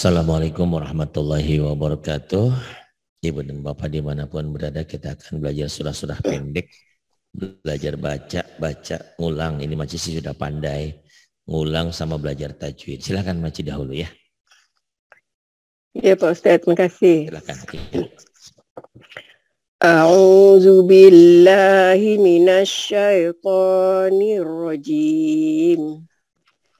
Assalamualaikum warahmatullahi wabarakatuh. Ibu dan Bapak dimanapun berada kita akan belajar surah-surah pendek. Belajar baca, baca, ngulang. Ini masih sudah pandai. Ngulang sama belajar tajwid. Silahkan Maci dahulu ya. Ya Pak Ustaz, terima kasih. Silahkan. A'udzu billahi minasy syaithanir rajim.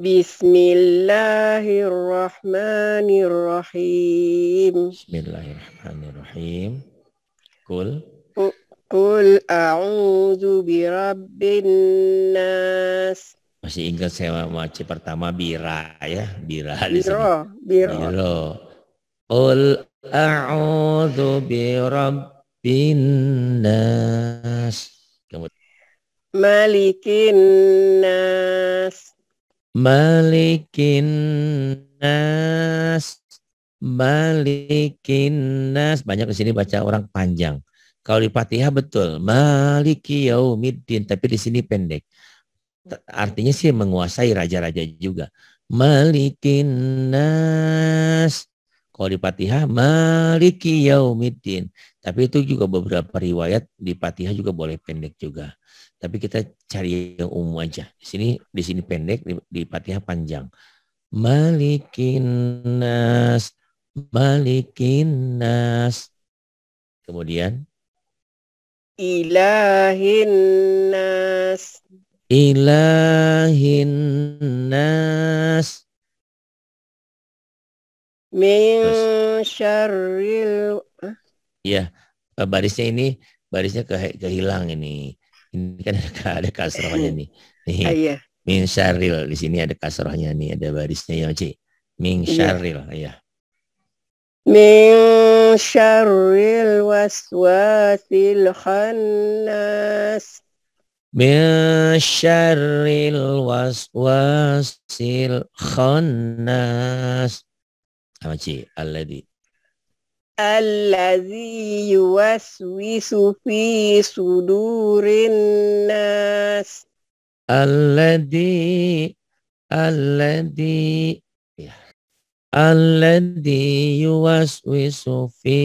Bismillahirrahmanirrahim. Bismillahirrahmanirrahim. Kul. Kul a'udzu birabbin nas. Masih ingat saya mau pertama bira ya, bira di sini. biro. Biro. Kul a'udzu birabbin nas. Kemudian. Malikin nas. Malikin nas. Malikin nas. Banyak di sini baca orang panjang. Kalau di Fatihah betul. Maliki yaumiddin. Tapi di sini pendek. Artinya sih menguasai raja-raja juga. Malikin nas. Kalau di Fatihah, Maliki yaumiddin. Tapi itu juga beberapa riwayat di Fatihah juga boleh pendek juga tapi kita cari yang umum aja. Di sini di sini pendek, di, di patnya panjang. Malikinas, nas, Kemudian ilahin nas. Ilahin Min syarril. Ya, barisnya ini barisnya ke, kehilang ini ini kan ada, ada kasrohnya nih. Nih. Ah, iya. Min syaril di sini ada kasrohnya nih, ada barisnya ya, Ci. Min iya. syaril, iya. Min syaril waswasil khannas. Min syaril waswasil khannas. Apa Ci? Alladhi Alladhi yuwaswisu fi sudurin nas Alladhi Alladhi Alladhi yuwaswisu fi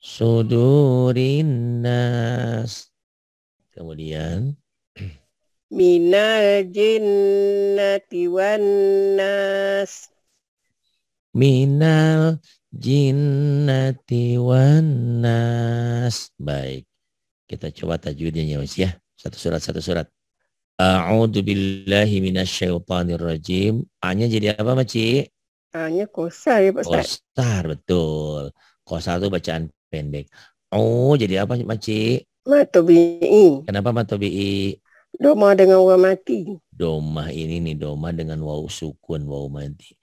sudurin nas Kemudian Minal jinnati wan nas Minal jinnati wanas. Baik. Kita coba tajwidnya ya, Mas ya. Satu surat satu surat. A'udzu billahi minasyaitonir rajim. A-nya jadi apa, Maci? A-nya kosar ya, Pak Ustaz. Kosar, betul. Kosar itu bacaan pendek. Oh, jadi apa, Maci? Matobi'i. Kenapa matobi'i? Doma dengan wa mati. Doma ini nih, doma dengan wau sukun, wau mati.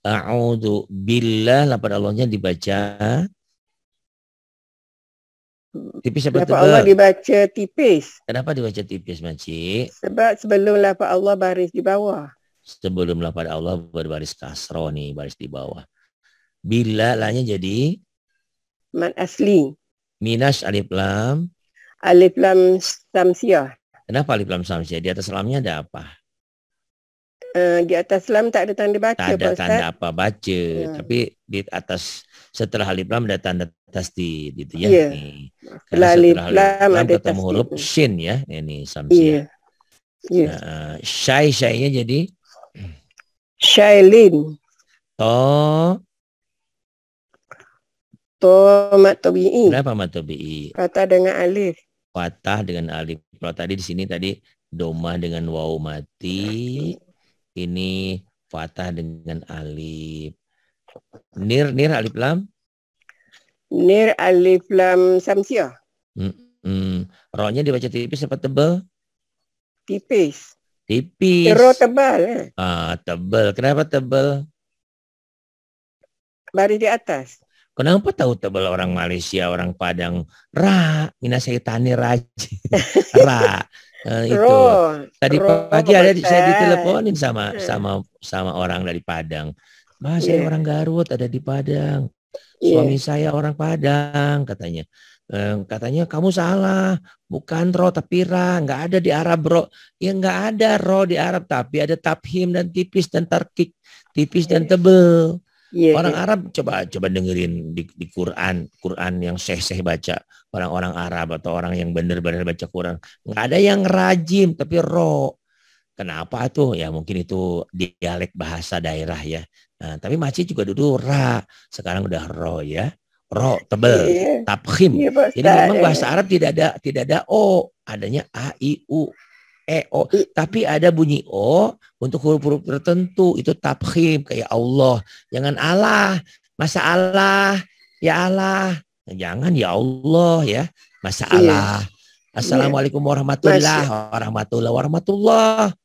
A'udhu billah lapan Allahnya dibaca tipis apa lapan Allah dibaca tipis kenapa dibaca tipis makcik sebab sebelum lapan Allah baris di bawah sebelum lapan Allah berbaris kasro nih baris di bawah bila lahnya jadi man asli minas alif lam alif lam samsiah kenapa alif lam samsiah di atas lamnya ada apa Eh, di atas lam tak ada tanda baca Tak ada Pak tanda apa baca ya. Tapi di atas setelah alif lam ada tanda tasdid gitu ya. ya. Ini. Karena setelah lam, lam ada ketemu huruf shin ya. Ini samsiah. Iya. Ya. ya. Nah, syai jadi shailin. To To mat Berapa mat tabi'i? Patah dengan alif. Patah dengan alif. Kalau tadi di sini tadi domah dengan wau mati. Iya. Ini fathah dengan alif. Nir, nir alif lam? Nir alif lam samsia. Hmm, Hmm, Rohnya dibaca tipis apa tebal? Tipis. Tipis. Ro tebal. Eh. Ah, tebal. Kenapa tebal? Baris di atas. Kenapa tahu tebal orang Malaysia, orang Padang? Ra, minasaitani raj. Ra. Uh, itu. Tadi Ron, pagi ada di, saya diteleponin sama hmm. sama sama orang dari Padang. Mas, yeah. saya iya. orang Garut ada di Padang. Iya. Suami saya orang Padang katanya. Uh, katanya kamu salah, bukan ro tapi ra, nggak ada di Arab ro. Ya nggak ada ro di Arab tapi ada tabhim dan tipis dan tarkik, tipis yeah. dan iya. tebel. Yeah, orang Arab coba coba dengerin di, di Quran, Quran yang syekh-syekh baca orang-orang Arab atau orang yang benar-benar baca Quran. Nggak ada yang rajim tapi ro. Kenapa tuh? Ya mungkin itu dialek bahasa daerah ya. Nah, tapi masih juga dulu ra. Sekarang udah ro ya. Ro tebel, iya. taphim. Iya, Jadi memang bahasa Arab tidak ada tidak ada o, adanya a i u e o. Tapi ada bunyi o untuk huruf-huruf tertentu itu taphim kayak Allah. Jangan Allah, masa Allah, ya Allah, Jangan ya Allah ya, masalah. Iya. Assalamualaikum warahmatullahi warahmatullahi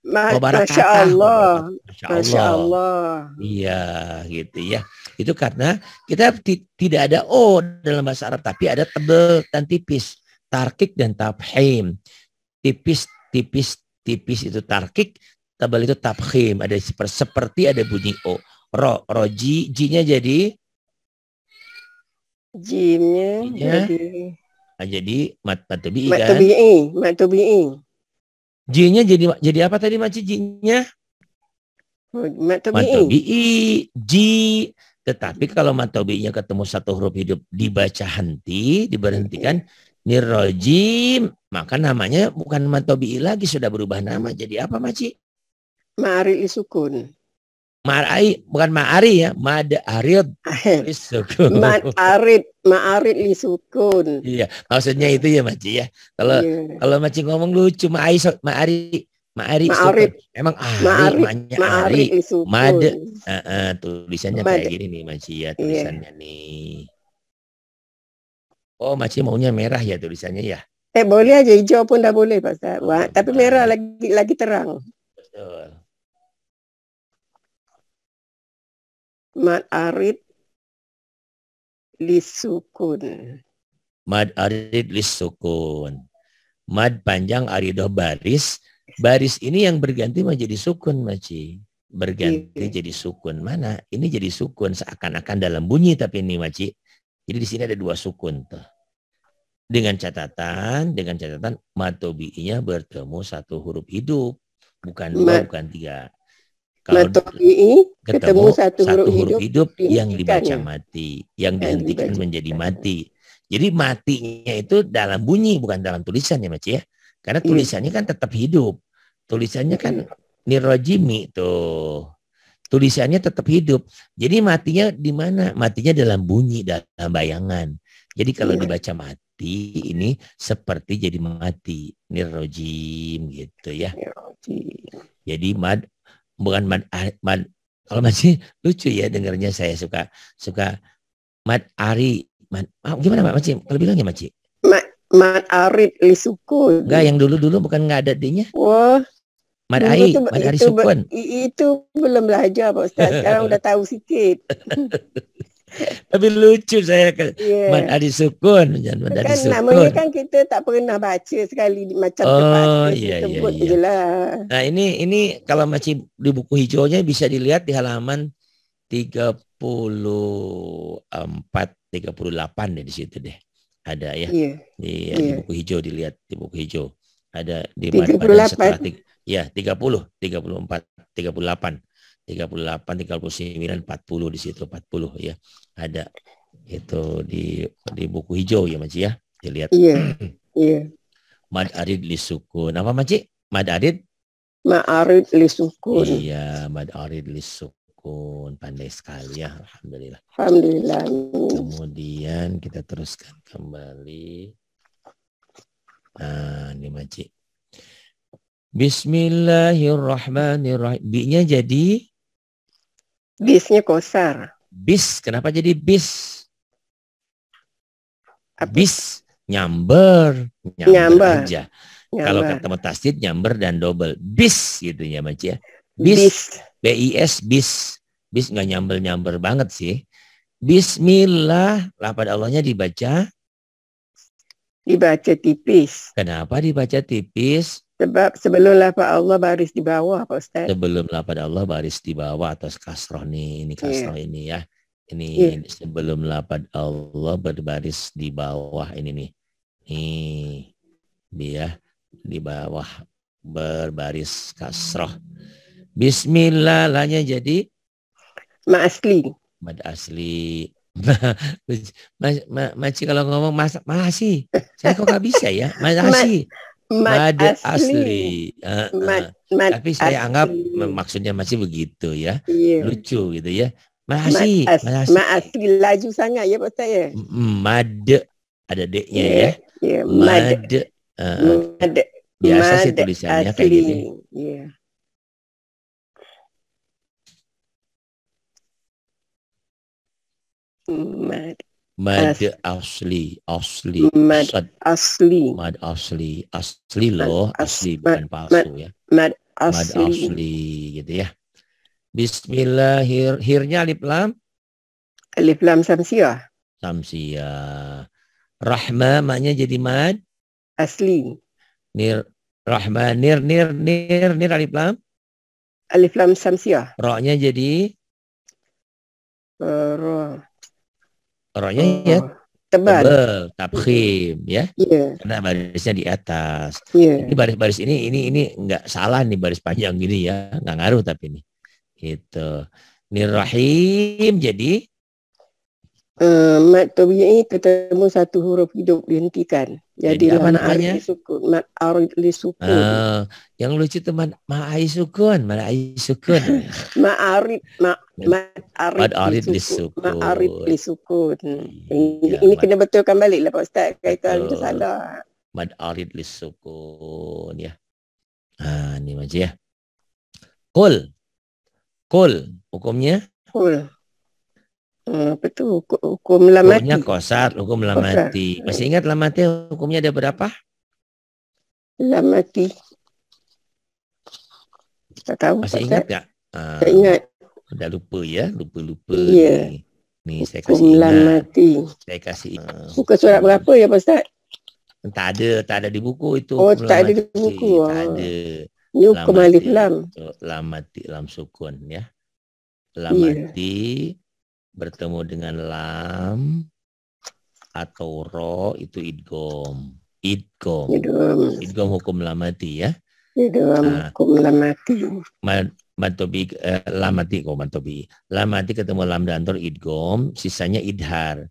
wabarakatuh. Masya Allah. Masya Masya Allah. Iya, gitu ya. Itu karena kita tidak ada o dalam bahasa Arab, tapi ada tebel dan tipis, tarkik dan tabhim. Tipis, tipis, tipis itu tarkik, tebel itu tabhim. Ada seperti ada bunyi o. Ro, roji, jinya jadi Jimnya jadi nah, jadi mat matubi mat kan. Matubi, J-nya jadi jadi apa tadi Maci J-nya? Matobi'i. J. Tetapi kalau matobi'inya ketemu satu huruf hidup dibaca henti, diberhentikan nirrojim, maka namanya bukan matobi lagi sudah berubah nama. Jadi apa Maci? Mari sukun. Ma'ari bukan ma'ari ya, maade arid. Ma'arid, ma'arid lisukun. Iya, maksudnya itu ya Maci ya. Kalau iya. kalau Maci ngomong lu lucu ma'ari ma'ari ma'ari ma'arid. Emang ari, Arid maade. Mad uh, uh, tulisannya Mad. kayak gini nih Maci ya iya. tulisannya iya. nih. Oh, Maci maunya merah ya tulisannya ya. Eh boleh aja hijau pun dah boleh Pak Ustaz. Wah, oh, tapi merah lagi lagi terang. Betul. Mad arid lisukun. Mad arid lisukun. Mad panjang aridoh baris. Baris ini yang berganti menjadi sukun, Maci. Berganti iya. jadi sukun. Mana? Ini jadi sukun seakan-akan dalam bunyi tapi ini, Maci. Jadi di sini ada dua sukun tuh. Dengan catatan, dengan catatan matobi-nya bertemu satu huruf hidup. Bukan dua, Ma bukan tiga kalau ketemu, satu, huruf, hidup, hidup yang dibaca mati, yang dihentikan yang menjadi mati. Jadi matinya itu dalam bunyi bukan dalam tulisan ya Maci ya. Karena iya. tulisannya kan tetap hidup. Tulisannya kan iya. nirojimi tuh. Tulisannya tetap hidup. Jadi matinya di mana? Matinya dalam bunyi, dalam bayangan. Jadi kalau iya. dibaca mati ini seperti jadi mati nirojim gitu ya. Jadi mad bukan mad, mad kalau masih lucu ya dengarnya saya suka suka mad ari mad, ah, gimana Pak Maci? Kalau bilangnya Maci? mad mad ari lisukun. Enggak yang dulu-dulu bukan nggak ada dinya Wah. Mad ari itu, Mad Ari Sukun. Itu, itu belum belajar Pak ustadz Sekarang udah tahu sedikit Tapi lucu saya ke yeah. Mat Adi Sukun. Mat kan, Adi Sukun. Namanya kan kita tak pernah baca sekali macam oh, terbaca yeah, yeah, yeah. Nah ini ini kalau masih di buku hijaunya bisa dilihat di halaman 34 38 deh di situ deh. Ada ya. Yeah. Iya, di, yeah. di buku hijau dilihat di buku hijau. Ada di 38. Setelah, ya, 30, 34, 38. 38, 39, 40 di situ 40 ya. Ada itu di di buku hijau ya Maci ya. Dilihat. Iya. Iya. Mad arid sukun. Apa Maci? Mad arid? ma li sukun. Iya, mad arid sukun. Pandai sekali ya, alhamdulillah. Alhamdulillah. Kemudian kita teruskan kembali. Nah, ini Maci. Bismillahirrahmanirrahim. Bi-nya jadi Bisnya kosar. Bis, kenapa jadi bis? Apa? Bis nyamber, nyamber, nyamber. aja. Nyamber. Kalau kata tasdid nyamber dan double. Bis gitu ya, Mbak ya. Bis, B I S bis. Bis nggak nyamber-nyamber banget sih. Bismillah, lah pada Allahnya dibaca dibaca tipis. Kenapa dibaca tipis? Sebab sebelum lafaz Allah baris di bawah Pak Ustaz. Sebelum lafaz Allah baris di bawah atas kasroh nih, ini iya. kasroh yeah. ini ya. Ini yeah. sebelum lafaz Allah berbaris di bawah ini nih. Nih dia di bawah berbaris kasroh. Bismillah lahnya jadi ma asli. Mad asli. Mas, ma, ma, ma, kalau ngomong mas, masih, saya kok gak bisa ya, masih. Mad, mad asli. asli. Uh, uh. Mad, mad Tapi saya asli. anggap maksudnya masih begitu ya. Yeah. Lucu gitu ya. Makasih. Mad, as makasih. mad asli laju sangat ya Pak saya. Mad ada deknya yeah. ya. Yeah. Mad. Mad. Uh, mad. Biasa mad sih tulisannya asli. kayak gini. Yeah. Mad Mad asli, asli. Mad asli. Ya. Mad asli, asli loh, asli bukan palsu ya. Mad asli. Mad asli gitu ya. Bismillah, hir, hirnya alif lam. Alif lam samsia. Samsia. Rahma maknya jadi mad. Asli. Nir, rahma, nir, nir, nir, nir alif lam. Alif lam samsia. Rohnya jadi. Uh, eh, roh oh. ya tebal, tebal tabkhim ya. Yeah. Karena barisnya di atas. Yeah. Ini baris-baris ini ini ini nggak salah nih baris panjang gini ya, nggak ngaruh tapi ini. itu. Ini rahim jadi uh, eh, mat ini ketemu satu huruf hidup dihentikan. Jadi, Jadi apa nak ayah? Sukun, mat arli sukun. Ah, yang lu cerita mat ma ayi sukun. Kan? Mat ayi sukun. Kan? mat arli ma, mat arli mat arli sukun. Mat arli sukun. Hmm. ini kena betulkan balik lah Pak Ustaz. Kaitan Betul. itu salah. Mat arli sukun. Ya. Ha, ni macam ya. Kul. Kul. Hukumnya? Kul. Cool. Eh, apa tu hukum, hukum lamati. Hukumnya kosar, hukum lamati. Kosar. Masih ingat lamati hukumnya ada berapa? Lamati. Tak tahu. Masih kosar. ingat tak? Ah, tak ingat. Uh, dah lupa ya, lupa-lupa. Ya. Ni saya kasih ingat. Lamati. Saya kasih. Uh, Buka surat berapa ya, Pak Ustaz? Tak ada, tak ada di buku itu. Oh, tak ada di buku. Tak ah. ada. Ini hukum alif lam. Lamati, lam sukun ya. Lamati. Yeah. bertemu dengan lam atau ro itu idgom. Idgom. Idgom, idgom hukum lamati ya. Idgom nah, hukum lamati. Mad, matobi eh, lamati kok matobi. Lamati ketemu lam dan tor idgom, sisanya idhar.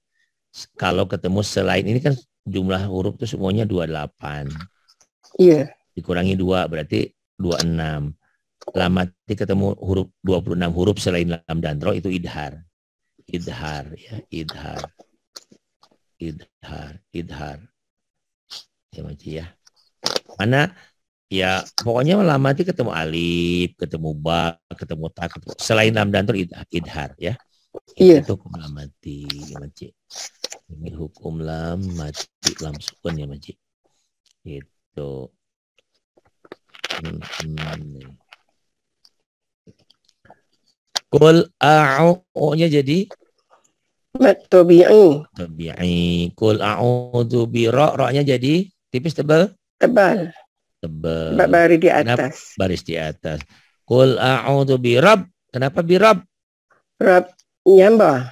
Kalau ketemu selain ini kan jumlah huruf itu semuanya 28. Iya. Dikurangi 2 berarti 26. Lamati ketemu huruf 26 huruf selain lam dan ro itu idhar idhar ya idhar idhar idhar ya maji ya mana ya pokoknya lama itu ketemu alif ketemu ba ketemu ta ketemu selain dan tur idhar ya iya. itu hukum lam mati ya maji ini hukum lam mati lam sukun ya maji itu hmm, hmm. Kul a'u O-nya jadi Tabi'i. Tabi'i. Kul a'udzu bi ro ra-nya jadi tipis tebal? Tebal. Tebal. Ba baris di atas. Kenapa? Baris di atas. Kul a'udzu bi rab. Kenapa bi rab? Rab nyambar.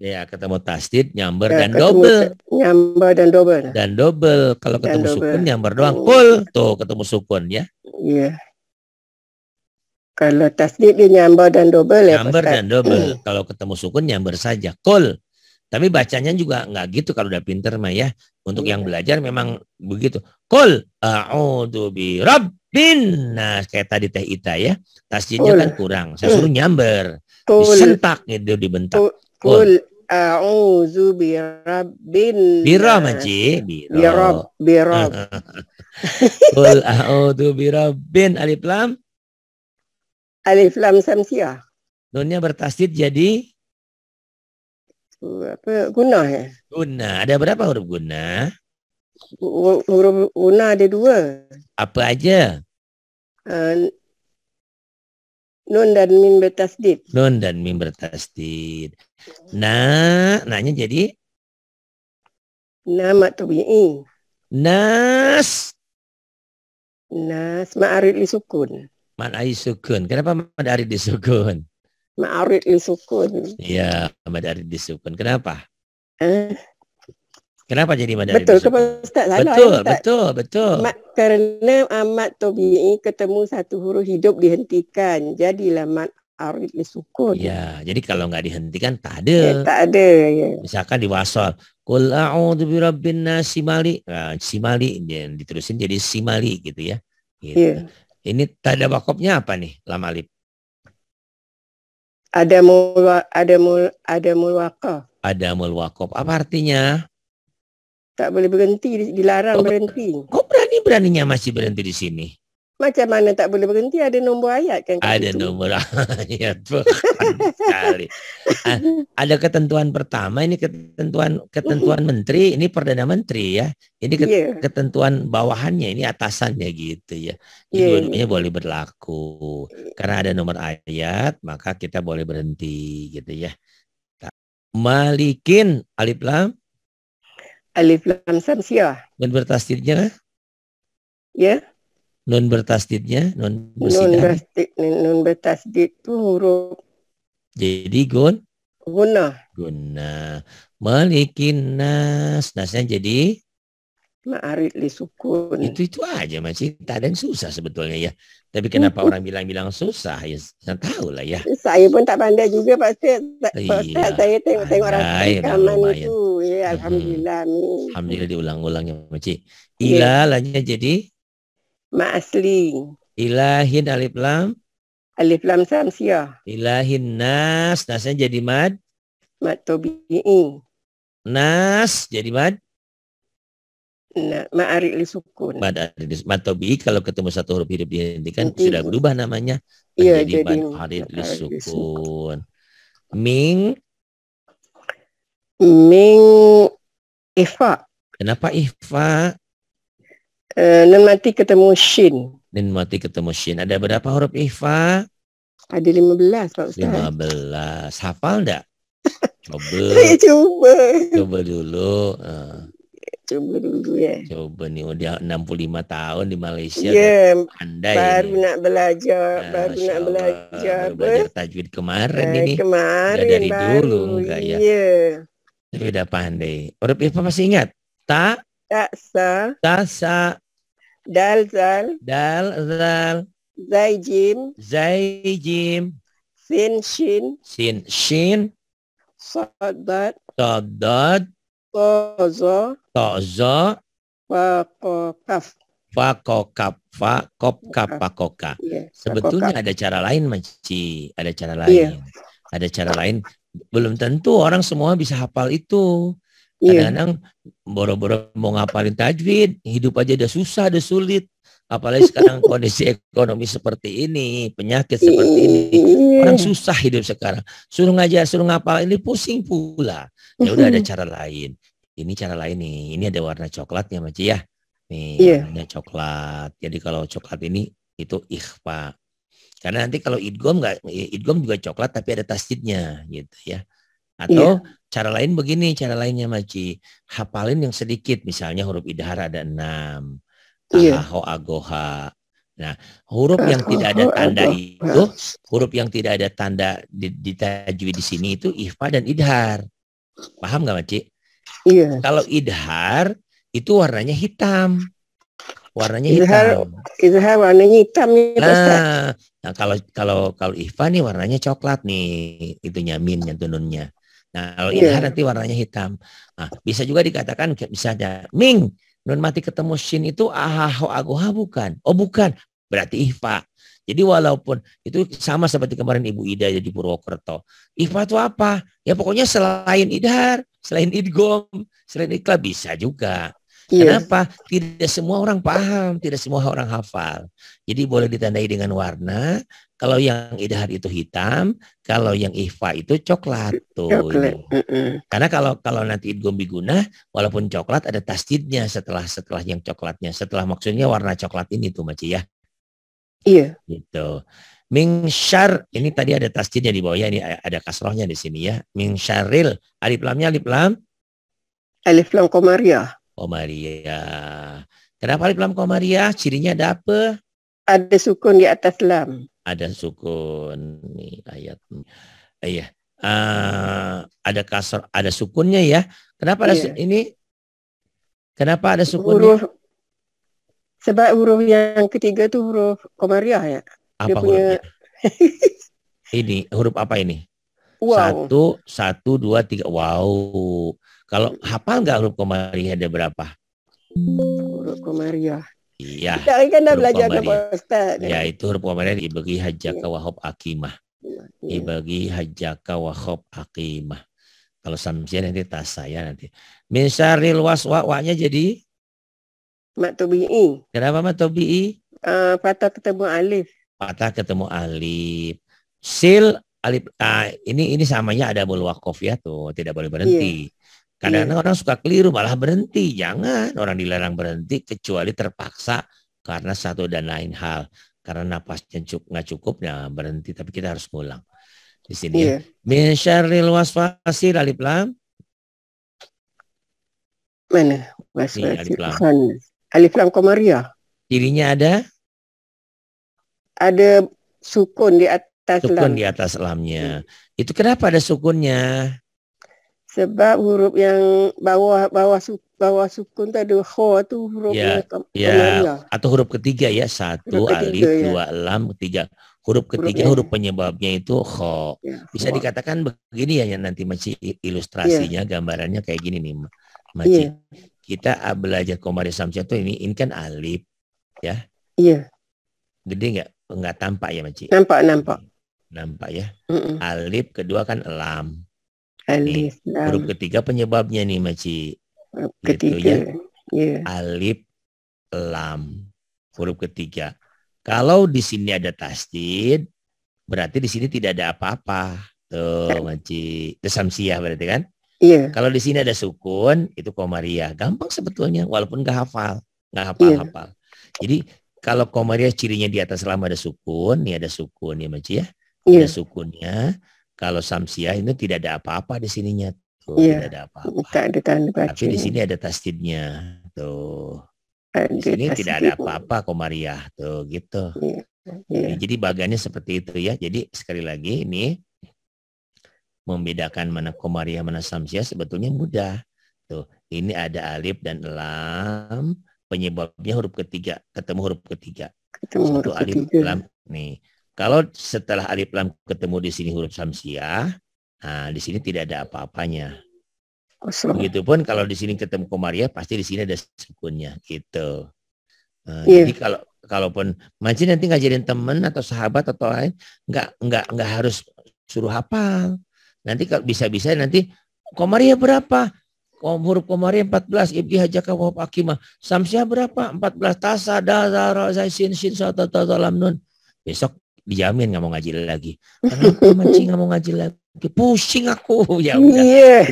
Ya, ketemu tasdid, nyamber ya, dan double. Nyamber dan double. Dan double. Kalau ketemu double. sukun nyamber doang. Kul hmm. tuh ketemu sukun ya. Iya. Yeah. Kalau tasdik di nyambar dan double ya Nyambar dan double. Hmm. kalau ketemu sukun nyambar saja. Kol. Tapi bacanya juga nggak gitu kalau udah pinter mah ya. Untuk iya. yang belajar memang begitu. Kol A'udhu bi rabbin. Nah, kayak tadi Teh Ita ya. Tasdiknya kan kurang. Saya suruh hmm. nyambar. Disentak gitu dibentak. Kol A'udhu bi rabbin. Bira nah. maji. Bira. Bira. Kol A'udhu bi rabbin alif lam Alif Lam Samsiah. Nunnya bertasdid jadi oh, apa guna ya? Guna. Ada berapa huruf guna? huruf guna ada dua. Apa aja? Uh, nun dan mim bertasdid. Nun dan mim bertasdid. Nah, nanya jadi nama tabi'i. Nas. Nas ma'arid li sukun. Man sukun. Kenapa mad arid disukun? Ma'arid disukun. Iya, mad arid disukun. Kenapa? Eh. Kenapa jadi mad arid Betul disukun? ke Ustaz? Betul, betul, betul, betul. karena amat tobi'i ketemu satu huruf hidup dihentikan. Jadilah mad arid disukun. Iya, jadi kalau nggak dihentikan tak ada. Ya, tak ada. Ya. Misalkan di wasal. Qul a'udzu birabbin nasi simali. Nah, diterusin jadi simali gitu ya. Gitu. Ya. Ini tanda wakopnya apa nih, lam alif Ada mul ada mul ada mul wakop Ada mul wakop Apa artinya? Tak boleh berhenti, dilarang oh, berhenti. Kok berani beraninya masih berhenti di sini? Macam mana tak boleh berhenti ada nombor ayat kan? Ada itu? nombor ayat. Ah, ada ketentuan pertama ini ketentuan ketentuan menteri, ini perdana menteri ya. Ini ket, yeah. ketentuan bawahannya ini atasannya gitu ya. Jadi yeah. Ya. dua-duanya boleh berlaku. Karena ada nomor ayat, maka kita boleh berhenti gitu ya. Malikin alif lam Alif lam samsiah. Dan bertasdirnya? Ya. Yeah. Nun bertasdidnya, nun bersidah. Nun bertasdid itu huruf. Jadi gun? Guna. Guna. Malikin nas. Nasnya jadi? Ma'arid li sukun. Itu itu aja masih tak ada yang susah sebetulnya ya. Tapi kenapa orang bilang-bilang susah ya saya tahu lah ya. Saya pun tak pandai juga pasti pasti Iya. saya tengok-tengok orang rekaman itu. Ya, Alhamdulillah. Hmm. Alhamdulillah diulang-ulang ya masih iya. Ila jadi? Ma asli. Ilahin alif lam. Alif lam samsia. Ilahin nas. Nasnya jadi mad. Mad tobi'i. Nas jadi mad. Nah, ma'ari li sukun. Mad mad tobi'i kalau ketemu satu huruf hidup dihentikan Inti. sudah berubah namanya. Iya jadi, Mad ma'ari li sukun. Ming. Ming ifa. Kenapa ifa? Eh, Nen nun mati ketemu shin. Nun mati ketemu shin. Ada berapa huruf ifa? Ada 15 Pak Ustaz. belas. Hafal enggak? Coba. Saya coba. Coba dulu. Uh. Eh. Coba dulu ya. Coba nih udah 65 tahun di Malaysia. Ya, andai baru ini. nak belajar, nah, baru nak belajar. Baru belajar tajwid kemarin nah, ini. Kemarin udah dari baru, dulu enggak ya. Iya. Tapi udah pandai. Huruf Ifa masih ingat? Tak? Tak sa, Tak sa, Dal zal. Dal zal. Zai jim. Zai jim. Sin shin. Sin shin. Sadad. Sadad. Tozo. Tozo. Fakokaf. Fakokap. Fakokap. Fakoka. kaf. Sebetulnya ada cara lain, Maci. Ada cara lain. Iya. Ada cara lain. Belum tentu orang semua bisa hafal itu. Iya. Kadang-kadang boro-boro mau ngapalin tajwid, hidup aja udah susah, udah sulit. Apalagi sekarang kondisi ekonomi seperti ini, penyakit seperti ini, iya. orang susah hidup sekarang. Suruh ngajar, suruh ngapal ini pusing pula. Ya udah ada cara lain. Ini cara lain nih. Ini ada warna coklatnya, Maci ya. Nih, yeah. warnanya coklat. Jadi kalau coklat ini itu ikhfa. Karena nanti kalau idgom nggak idgom juga coklat tapi ada tasjidnya gitu ya. Atau iya. cara lain begini, cara lainnya maci Hafalin yang sedikit, misalnya huruf idhar ada enam. Iya. agoha. Nah, huruf yang tidak ada tanda itu, huruf yang tidak ada tanda di, di tajwid di sini itu ifa dan idhar. Paham nggak, Maci? Iya. Kalau idhar itu warnanya hitam. Warnanya idhar, hitam. Idhar warnanya hitam ya, nah, nah, kalau kalau kalau ifa nih warnanya coklat nih, itunya minnya tununnya. Nah, kalau yeah. ilhar nanti warnanya hitam. Nah, bisa juga dikatakan misalnya Ming, nun mati ketemu shin itu ahaho agoha bukan. Oh, bukan. Berarti ifa. Jadi walaupun itu sama seperti kemarin Ibu Ida jadi Purwokerto. Ifa itu apa? Ya pokoknya selain idhar, selain idgom, selain ikla bisa juga. Yes. Iya. Kenapa? Tidak semua orang paham, tidak semua orang hafal. Jadi boleh ditandai dengan warna, kalau yang idhar itu hitam, kalau yang ihfa itu coklat tuh. Coklat. Mm -mm. Karena kalau kalau nanti gombi guna, walaupun coklat ada tasjidnya setelah setelah yang coklatnya, setelah maksudnya warna coklat ini tuh Maci ya. Iya. Gitu. Mingshar ini tadi ada tasjidnya di bawahnya ini ada kasrohnya di sini ya. Mingsharil alif lamnya alif lam alif lam komaria. Komaria. Kenapa alif lam komaria? Cirinya ada apa? Ada sukun di atas lam. Ada sukun nih ayat. Eh, iya. Uh, ada kasar, ada sukunnya ya. Kenapa iya. ada ini? Kenapa ada sukunnya? Huruf, sebab huruf yang ketiga itu huruf komariah ya. Apa Dia hurufnya? ini huruf apa ini? Wow. Satu, satu, dua, tiga. Wow. Kalau hafal nggak huruf komariah ada berapa? Huruf komariah. Iya. Ya, kan dah belajar ke Ustaz. Ya, itu huruf komariah dibagi hajaka ya. wahab akimah. Iya, iya. Dibagi hajaka wahab akimah. Kalau samsia nanti tas saya nanti. Misaril waswa, waknya jadi? Matobi'i. Kenapa matobi'i? Uh, eh, patah ketemu alif. Patah ketemu alif. Sil alif uh, ini ini samanya ada bol wakof ya tuh tidak boleh berhenti. Yeah. Kadang-kadang iya. orang suka keliru malah berhenti. Jangan orang dilarang berhenti kecuali terpaksa karena satu dan lain hal. Karena napasnya nggak cukup, ya berhenti. Tapi kita harus pulang di sini. Yeah. luas iya. Min syarril waswasir alif lam. Mana? Waswasir. Alif lam. Alif lam komaria. Dirinya ada? Ada sukun di atas sukun lam. di atas lamnya. Hmm. Itu kenapa ada sukunnya? sebab huruf yang bawah bawah su, bawah sukun tadi kho itu huruf ya, ya. atau huruf ketiga ya satu ketiga, alif ya. dua lam ketiga huruf ketiga huruf, huruf penyebabnya itu ho ya, bisa kho. dikatakan begini ya nanti masih ilustrasinya ya. gambarannya kayak gini nih masih ya. kita ah, belajar komari samsia itu ini ini kan alif ya iya gede nggak nggak tampak ya Maci nampak nampak nampak ya mm -mm. alif kedua kan lam alif lam. huruf ketiga penyebabnya nih Maci Ketiga. gitu, ya. yeah. alif lam huruf ketiga kalau di sini ada tasdid berarti di sini tidak ada apa-apa tuh iya. Maci itu samsiah berarti kan Iya. Yeah. Kalau di sini ada sukun, itu komaria. Gampang sebetulnya, walaupun gak hafal, Gak iya. hafal-hafal. Yeah. Jadi kalau komaria cirinya di atas lam ada sukun, nih ada sukun ya Maci ya. Yeah. Ada sukunnya. Kalau samsiah itu tidak ada apa-apa di sininya. Tuh, yeah. tidak ada apa-apa. Tapi di sini ada tasdidnya. Tuh. Di sini tasdid. tidak ada apa-apa komariah tuh gitu. Yeah. Yeah. Jadi bagannya seperti itu ya. Jadi sekali lagi ini membedakan mana komariah mana samsiah sebetulnya mudah. Tuh, ini ada alif dan lam, penyebabnya huruf ketiga, ketemu huruf ketiga. Ketemu Satu huruf alif ketiga. lam nih. Kalau setelah alif lam ketemu di sini huruf Samsia, nah ah, di sini tidak ada apa-apanya. Begitupun kalau di sini ketemu komaria pasti di sini ada sukunnya gitu. Nah, eh, yeah. Jadi kalau kalaupun maji nanti ngajarin temen atau sahabat atau lain nggak nggak nggak harus suruh hafal. Nanti kalau bisa-bisa nanti komaria berapa? huruf komariah 14 ibdi hajaka wa akimah samsiah berapa 14 tasa dazara zaisin shin sata talam nun besok dijamin nggak mau ngaji lagi masih nggak mau ngaji lagi pusing aku ya udah yeah.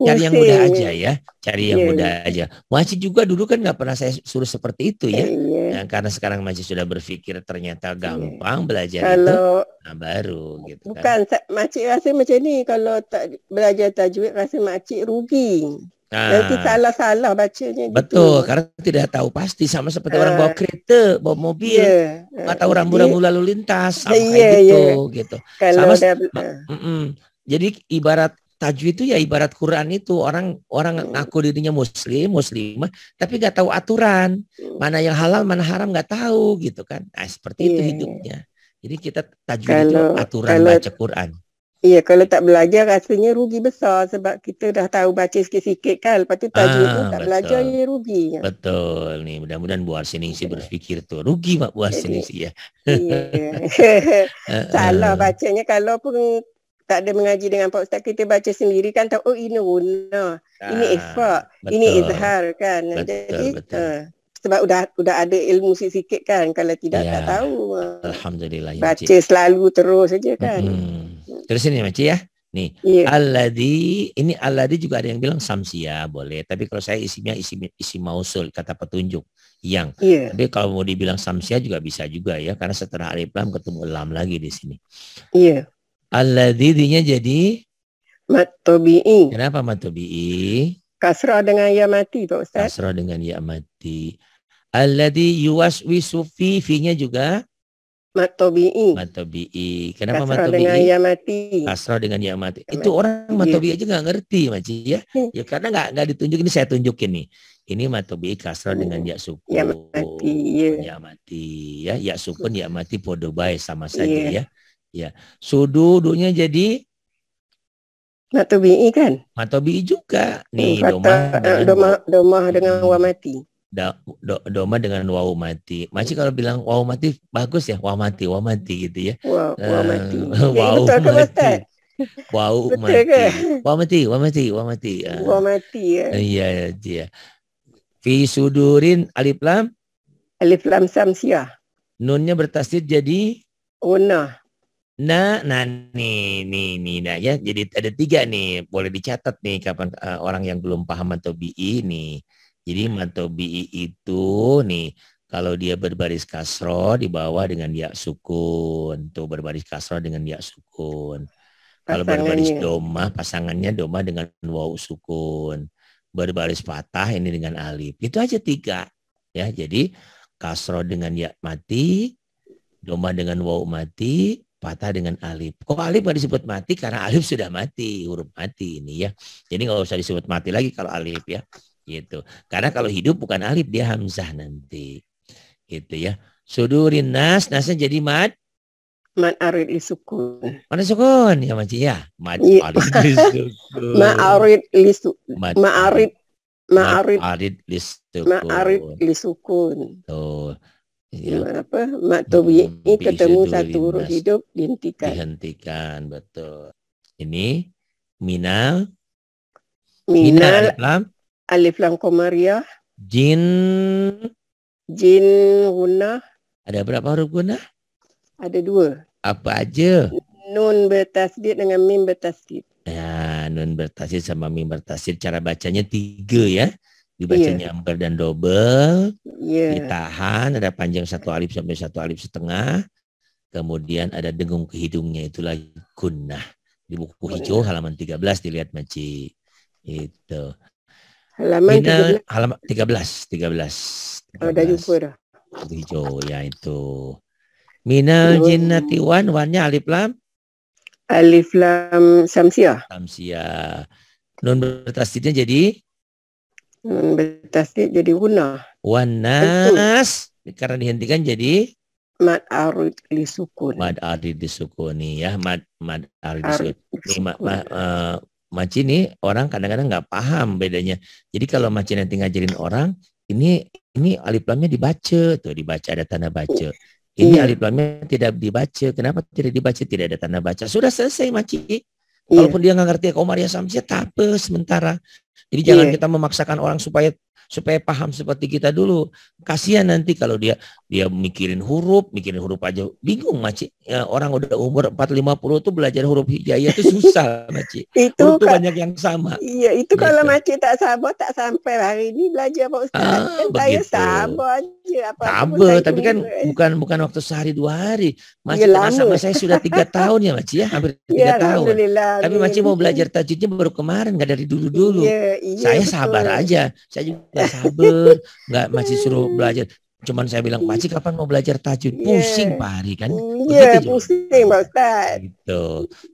Iya. cari yang mudah aja ya cari yang yeah. mudah iya. aja masih juga dulu kan nggak pernah saya suruh seperti itu ya yeah. nah, karena sekarang masih sudah berpikir ternyata iya. gampang yeah. belajar kalau itu nah, baru gitu kan. bukan kan. masih rasa macam ini. kalau tak belajar tajwid rasa makcik rugi Nah, itu salah-salah bacanya gitu. Betul, gitu. karena tidak tahu pasti sama seperti uh, orang bawa ah. kereta, bawa mobil, yeah, iya, uh, tahu rambu-rambu lalu lintas sama yeah, yeah, iya, gitu yeah. gitu. sama uh, mm -mm. Jadi ibarat tajwid itu ya ibarat Quran itu orang orang hmm. ngaku dirinya muslim, muslimah tapi nggak tahu aturan, hmm. mana yang halal, mana haram nggak tahu gitu kan. Nah, seperti yeah. itu iya. hidupnya. Jadi kita tajwid kalau, itu aturan kalau, baca Quran. Ya kalau tak belajar rasanya rugi besar sebab kita dah tahu baca sikit-sikit kan lepas tu tajuk ah, pun tak betul. belajar ya rugi. Betul ni mudah-mudahan Bu Arsiningsi okay. berfikir tu rugi mak Bu Arsiningsi ya. Salah ah. bacanya kalau pun tak ada mengaji dengan Pak Ustaz kita baca sendiri kan tahu oh ini wuna, ah, ini ikhfak, ini izhar kan. Betul, Jadi, betul. Uh, sebab udah udah ada ilmu sikit-sikit kan kalau tidak ya. tak tahu. Eh, Alhamdulillah. Ya, baca ya, selalu terus saja kan. Hmm. terus ini Maci ya. Nih, yeah. aladi ini aladi juga ada yang bilang samsia boleh, tapi kalau saya isinya isi isi mausul kata petunjuk yang. Yeah. Tapi kalau mau dibilang samsia juga bisa juga ya karena setelah alif lam ketemu lam lagi di sini. Iya. Yeah. Aladi dinya jadi matobi'i. Kenapa matobi'i? Kasro dengan ya mati, Pak Ustaz. Kasro dengan ya mati. Aladi yuwas wisufi, fi-nya juga Matobi'i. Matobi'i. Kenapa Kasro Matobi'i? Dengan Yamati. Kasro dengan Yamati. Yamati. Itu orang Matobi'i iya. aja gak ngerti, Maci ya. Hmm. ya karena gak, nggak ditunjukin ini saya tunjukin nih. Ini Matobi'i Kasro hmm. dengan ya Yamati. Ya. Yamati ya. ya mati Podobai sama saja ya, ya. Ya. Sududunya jadi Matobi'i kan? Matobi'i juga. Nih, Kata, domah, eh, domah, domah dengan hmm. Wamati da, do, doma dengan wau mati. Masih kalau bilang wau mati bagus ya, wau mati, wau mati gitu ya. Wau, wau eh, mati. Gitu wau mati. wau mati. Wau mati, wau ah. mati, wau mati. wau mati ya. Eh, iya, uh, iya. Fi sudurin alif lam alif lam samsia Nunnya bertasdid jadi una. Oh, na na nih, nih, nih, nah ya. Jadi ada tiga nih, boleh dicatat nih kapan uh, orang yang belum paham atau bi ini. Jadi matobi itu nih kalau dia berbaris kasro di bawah dengan ya sukun. Tuh berbaris kasro dengan ya sukun. Kalau berbaris doma, pasangannya doma dengan wau sukun. Berbaris patah ini dengan alif. Itu aja tiga. Ya, jadi kasro dengan ya mati, doma dengan wau mati, patah dengan alif. Kok alif baru disebut mati? Karena alif sudah mati, huruf mati ini ya. Jadi nggak usah disebut mati lagi kalau alif ya gitu. Karena kalau hidup bukan alif dia hamzah nanti. Gitu ya. Sudurin nas, nasnya jadi mad Mad arid lisukun. Mana sukun ya Maci ya? Mad iya. Iya. arid lisukun. Ma arid lisukun. Ma arid ma arid lisukun. Ma arid lisukun. Tuh. Ya. apa? Ma tobi ketemu satu huruf hidup dihentikan. Dihentikan, betul. Ini minal minal, minal alif Alif Lam Jin. Jin guna. Ada berapa huruf guna? Ada dua. Apa aja? Nun bertasdid dengan mim bertasdid. Ya, nun bertasdid sama mim bertasdid. Cara bacanya tiga ya. Dibaca yeah. dan double. Yeah. Ditahan, ada panjang satu alif sampai satu alif setengah. Kemudian ada dengung ke hidungnya, itulah Gunah. Di buku hijau halaman 13 dilihat Maci. Itu. Halaman Bina, 13. Halaman 13, 13. 13. Ada jumpa dah. Hijau ya itu. Minal jinnati wan, wannya alif lam. Alif lam samsia. Samsia. Nun bertasdidnya jadi? Nun bertasdid jadi wuna. Wanas. Karena dihentikan jadi? Mad arid disukun. Mad arid disukun ya. Mad, mad arid disukun. li sukuni. Ma, ma, uh, Maci ini orang kadang-kadang nggak paham bedanya. Jadi kalau Maci nanti ngajarin orang, ini ini alif lamnya dibaca tuh, dibaca ada tanda baca. Iya. Ini iya. alif lamnya tidak dibaca. Kenapa tidak dibaca? Tidak ada tanda baca. Sudah selesai Maci. Iya. Walaupun dia nggak ngerti komaria samsia, tapi sementara. Jadi jangan iya. kita memaksakan orang supaya supaya paham seperti kita dulu. Kasihan nanti kalau dia dia mikirin huruf, mikirin huruf aja bingung Maci. Ya, orang udah umur empat lima puluh tuh belajar huruf hijaiyah itu susah Maci. itu huruf tuh banyak yang sama. Iya, itu gitu. kalau Maci tak sabar tak sampai hari ini belajar Pak Ustaz. Ah, begitu. saya sabar aja apa tapi kan ini. bukan bukan waktu sehari dua hari. Maci ya, sama saya sudah tiga tahun ya Maci ya, hampir iya, tiga ya, tahun. Tapi Maci mau belajar tajwidnya baru kemarin nggak dari dulu-dulu. Ya, iya, saya betul. sabar aja. Saya juga sabar, nggak Maci suruh belajar. Cuman saya bilang, Pak Cik, kapan mau belajar tajwid? Iya. Pusing yeah. Pak Hari kan? Iya, yeah, pusing Pak Ustaz. Gitu.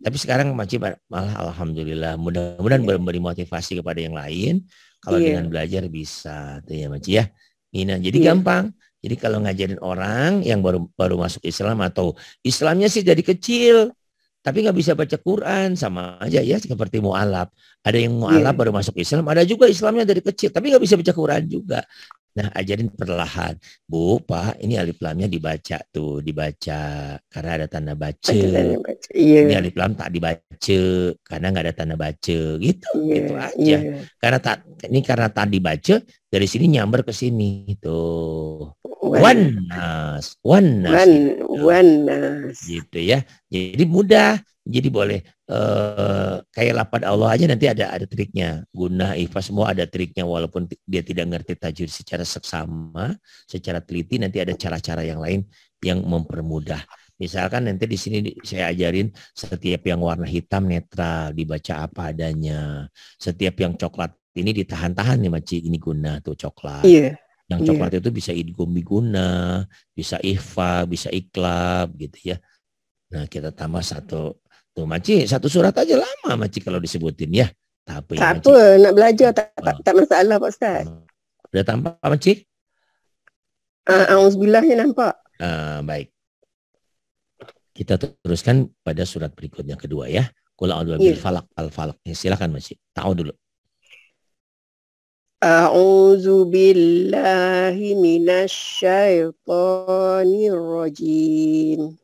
Tapi sekarang Pak Cik, malah Alhamdulillah. Mudah-mudahan yeah. Iya. memberi motivasi kepada yang lain. Kalau yeah. dengan belajar bisa. Tuh ya Pak ya. Nina, jadi yeah. gampang. Jadi kalau ngajarin orang yang baru baru masuk Islam atau Islamnya sih dari kecil, tapi nggak bisa baca Quran sama aja ya seperti mualaf ada yang mualaf yeah. baru masuk Islam ada juga Islamnya dari kecil tapi nggak bisa baca Quran juga Nah, ajarin perlahan. Bu, Pak, ini alif lamnya dibaca tuh, dibaca karena ada tanda baca. baca. Iya. Ini alif lam tak dibaca karena nggak ada tanda baca gitu, iya, gitu aja. Iya. Karena tak ini karena tak dibaca dari sini nyamber ke sini tuh. Wanas, wanas, wanas, gitu. wanas. Gitu ya. Jadi mudah jadi boleh eh, kayak lapan Allah aja nanti ada ada triknya. Guna Ifa semua ada triknya walaupun dia tidak ngerti tajwid secara seksama, secara teliti nanti ada cara-cara yang lain yang mempermudah. Misalkan nanti di sini saya ajarin setiap yang warna hitam netral dibaca apa adanya. Setiap yang coklat ini ditahan-tahan nih maci ini guna tuh coklat. Iya. Yeah. Yang iya. coklat yeah. itu bisa idgum guna, bisa ifa, bisa iklab gitu ya. Nah, kita tambah satu Tuh Maci, satu surat aja lama Maci kalau disebutin ya. Tapi tak Maci. apa, nak belajar tak, oh. tak, tak masalah Pak Ustaz. Sudah hmm. tampak Maci? Uh, ah, Auzubillah ya, nampak. Uh, baik. Kita teruskan pada surat berikutnya kedua ya. Qul a'udzu yeah. falak al falak. Ya, silakan maci Tahu dulu. A'udzu billahi minasy syaithanir rajim.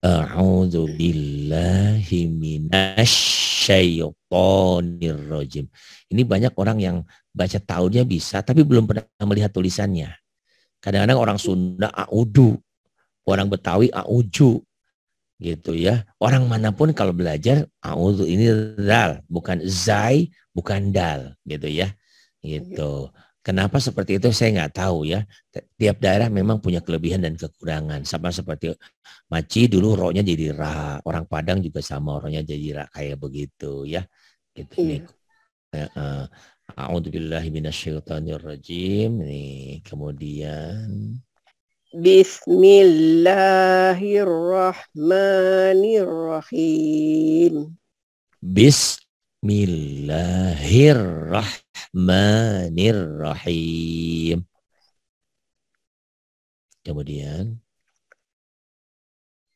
A'udzu billahi minasyaitonir rajim. Ini banyak orang yang baca tahunnya bisa tapi belum pernah melihat tulisannya. Kadang-kadang orang Sunda a'udu, orang Betawi a'uju gitu ya. Orang manapun kalau belajar a'udzu ini dal, bukan zai, bukan dal gitu ya. Gitu. Kenapa seperti itu saya nggak tahu ya. Tiap daerah memang punya kelebihan dan kekurangan. Sama seperti maci dulu rohnya jadi ra. Orang Padang juga sama rohnya jadi ra kayak begitu ya. Gitu iya. nih. Uh, Nih, kemudian Bismillahirrahmanirrahim. Bis Bismillahirrahmanirrahim. Kemudian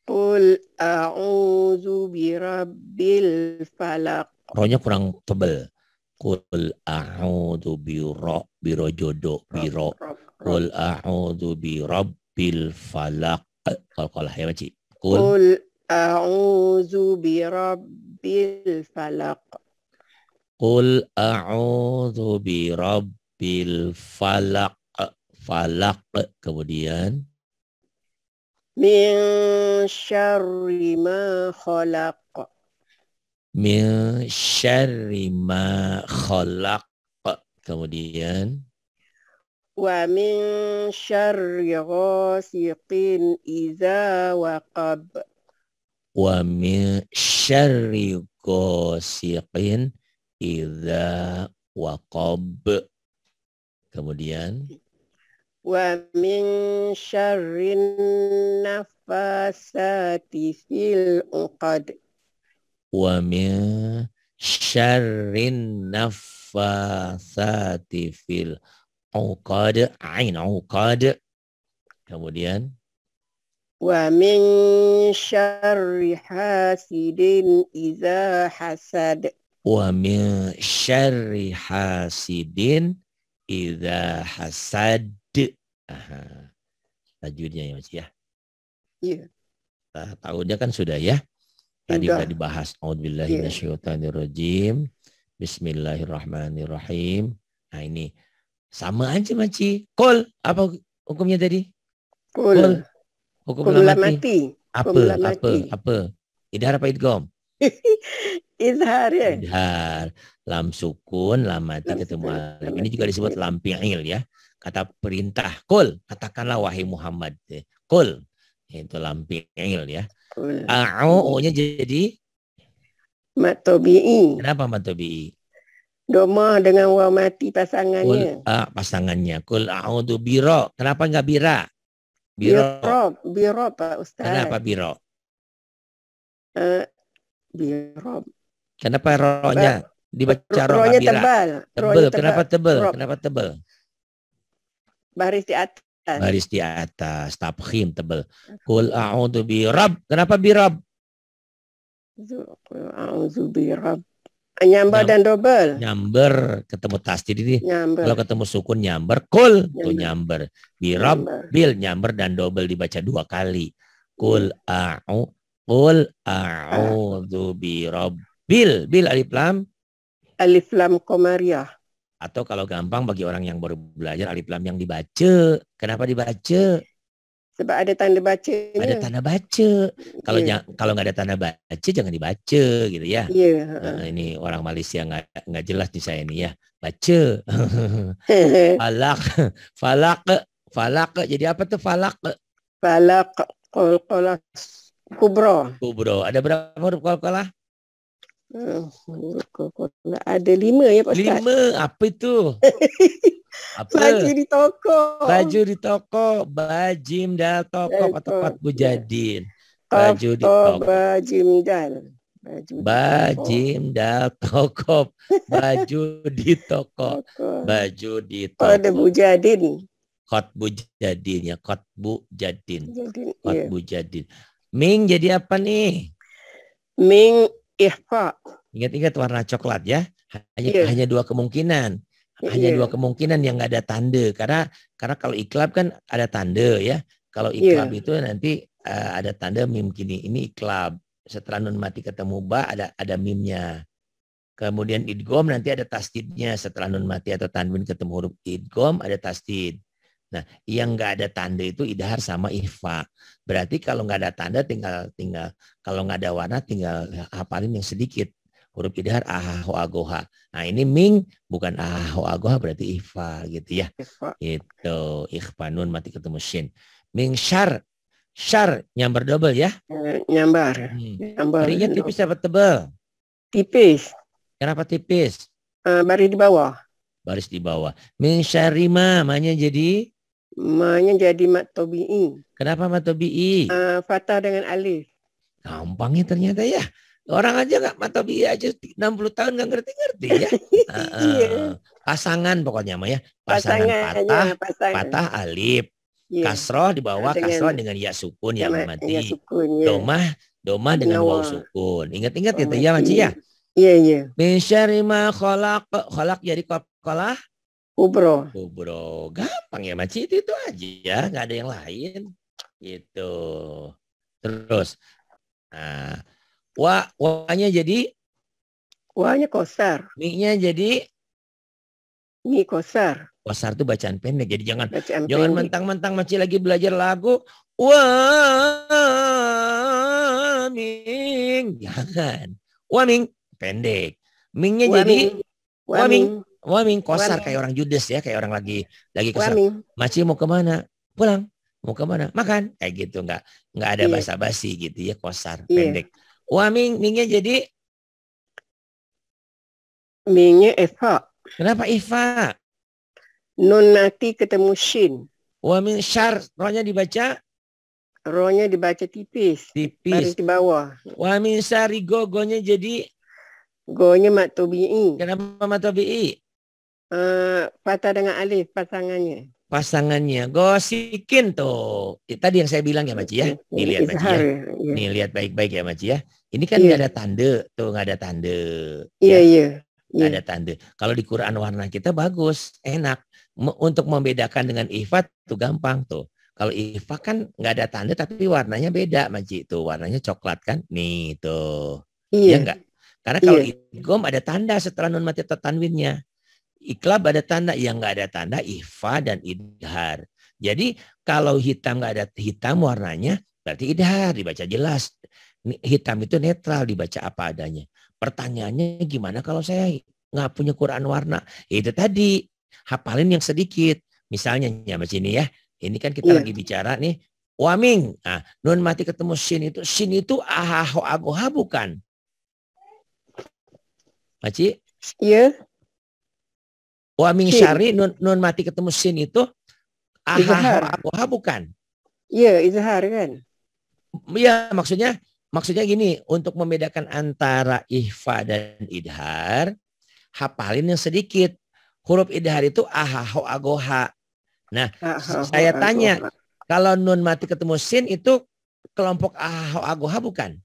Qul a'udhu birabbil falak. Rohnya kurang tebel. Qul a'udhu biro biro jodo biro. Qul a'udhu birabbil falak. Kalau kalau ya macam. Qul a'udhu birabbil falak. Qul a'udzu bi rabbil falak falak kemudian min syarri ma khalaq. Min syarri ma khalaq. Kemudian wa min syarri ghasiqin idza waqab. Wa min syarri ghasiqin idza waqab kemudian wa min syarrin nafasati fil uqad wa min syarrin nafasati fil uqad ain uqad kemudian wa min syarri hasidin idza hasad wa min syarri hasidin idza hasad. Aha. Tajwidnya ya Mas ya. Iya. Nah, tahunnya kan sudah ya. Tadi sudah dibahas. Auzubillahi iya. minasyaitonirrajim. Bismillahirrahmanirrahim. Nah ini sama aja Maci. Kol apa hukumnya tadi? Kol. Kol. Hukum mati. mati. Apa, apa, apa, apa. Idhar apa idgom? Izhar ya. Izhar. Lam sukun, lam mati lam ketemu alif. Ini juga disebut lam pi'il ya. Kata perintah. Kul. Katakanlah wahai Muhammad. Ya. Kul. Itu lam pi'il ya. O-nya jadi? Matobi'i. Kenapa matobi'i? Doma dengan wa mati pasangannya. Kul, ah, pasangannya. Kul a'udhu biro. Kenapa enggak bira? Biro. Biro, biro Pak Ustaz. Kenapa biro? Uh, biro. Kenapa rohnya dibaca roh rohnya tebal. Tebal. Kenapa tebal? Roh. Kenapa tebal? Baris di atas. Baris di atas. Tabkhim tebal. Kul a'udhu bi rab. Kenapa bi rab? Kul a'udhu bi rab. Nyamber Nyam, dan dobel. Nyamber ketemu tasdid ini. Nyamber. Kalau ketemu sukun nyamber, kul nyamber. tuh nyamber. Birab, nyamber. bil nyamber dan dobel dibaca dua kali. Kul a'u kul a'udzu birab Bil, bil alif lam. Alif lam komariah. Atau kalau gampang bagi orang yang baru belajar alif lam yang dibaca. Kenapa dibaca? Sebab ada tanda baca. Ada tanda baca. Kalau yeah. kalau nggak ada tanda baca jangan dibaca gitu ya. Yeah. Nah, ini orang Malaysia nggak nggak jelas di saya ini ya. Baca. falak, falak, falak. Jadi apa tuh falak? Falak kol kolas kubro. Kubro. Ada berapa huruf kol kolah? Ah, nak ada lima ya Pak Ustaz? Lima? Apa itu? Apa? Baju di toko. Baju di toko. Bajim dal toko. Tempat bujadin. Iya. Baju di toko. Bajim dal. Bajim dal toko. Baju di toko. Baju di toko. Ada bujadin. Kot bujadin ya. Kot bujadin. Kot iya. bujadin. Ming jadi apa nih? Ming Iya, Pak. Ingat-ingat warna coklat ya. Hanya iya. hanya dua kemungkinan. Hanya iya. dua kemungkinan yang nggak ada tanda karena karena kalau iklab kan ada tanda ya. Kalau iya. iklab itu nanti uh, ada tanda mim kini ini iklab. Setelah nun mati ketemu ba ada ada mimnya. Kemudian idgom nanti ada tasdidnya setelah nun mati atau tanwin ketemu huruf idgom ada tasdid. Nah, yang nggak ada tanda itu idhar sama ihfa. Berarti kalau nggak ada tanda tinggal tinggal kalau nggak ada warna tinggal hafalin yang sedikit. Huruf idhar ahahu agoha. Nah, ini ming bukan ahahu agoha berarti ihfa gitu ya. Ihfa. Itu ihfa nun mati ketemu shin. Ming syar syar nyambar double ya. Eh, nyambar. Hmm. Nyambar. Barinya tipis apa tebal? Tipis. Kenapa tipis? Uh, baris di bawah. Baris di bawah. Min syarima, namanya jadi Manya jadi mat tobi'i. Kenapa mat tobi'i? Uh, fatah dengan alif. Gampangnya ternyata ya. Orang aja nggak mat Tobii aja 60 tahun nggak ngerti-ngerti ya. uh, pasangan pokoknya mah ya. Pasangan, patah, patah alif. Yeah. Kasroh di bawah kasroh dengan ya sukun yang mati. Ya sukun, ya. Domah, domah dengan waw sukun. Ingat-ingat ya ya Maci ya. Iya, iya. Min syarima kolak Kholak jadi kolak Ubro, Ubro, Gampang ya Maci itu, itu aja ya, nggak ada yang lain. Gitu. Terus nah, wa wanya jadi wanya kosar. Mi-nya jadi Mi kosar. Kosar tuh bacaan pendek. Jadi jangan bacaan jangan mentang-mentang Maci lagi belajar lagu wa Jangan. Wa pendek. Mingnya jadi wa ming. Waming kosar kayak orang judes ya, kayak orang lagi lagi kosar Maci mau kemana? Pulang. Mau kemana? Makan. Kayak gitu nggak nggak ada yeah. basa-basi gitu ya kosar yeah. pendek. Waming mingnya jadi mingnya Eva. Kenapa Eva? Nun nanti ketemu Shin. Waming syar rohnya dibaca Rohnya dibaca tipis. Tipis. Baris di bawah. Waming sari go, go-nya jadi Gonya nya tobi'i. Kenapa mat Uh, dengan Alif pasangannya. Pasangannya gosikin tuh. Ya, tadi yang saya bilang ya Maci ya. Nih lihat Maci ya. ya. Iya. Nih lihat baik-baik ya Maci ya. Ini kan iya. nggak ada tanda tuh nggak ada tanda. Iya yeah, iya. Yeah. Nggak iya. ada tanda. Kalau di Quran warna kita bagus, enak. Untuk membedakan dengan ifat tuh gampang tuh. Kalau ifat kan nggak ada tanda tapi warnanya beda Maci tuh warnanya coklat kan nih tuh iya Enggak. karena kalau iya. idgom ada tanda setelah nun mati atau tanwinnya iklab ada tanda, yang nggak ada tanda ifa dan idhar. Jadi kalau hitam nggak ada hitam warnanya berarti idhar dibaca jelas. Hitam itu netral dibaca apa adanya. Pertanyaannya gimana kalau saya nggak punya Quran warna? Itu tadi hafalin yang sedikit. Misalnya ya mas ini ya. Ini kan kita yeah. lagi bicara nih Waming. Nah, nun mati ketemu sin itu. Sin itu ahaho agoha bukan? Maci? Iya. Wa min syari nun, nun mati ketemu sin itu aha akoha bukan. Iya, izhar kan. Iya, maksudnya maksudnya gini, untuk membedakan antara ihfa dan idhar, hafalin yang sedikit. Huruf idhar itu aha ho agoha. Nah, saya tanya, kalau nun mati ketemu sin itu kelompok aha ho agoha bukan?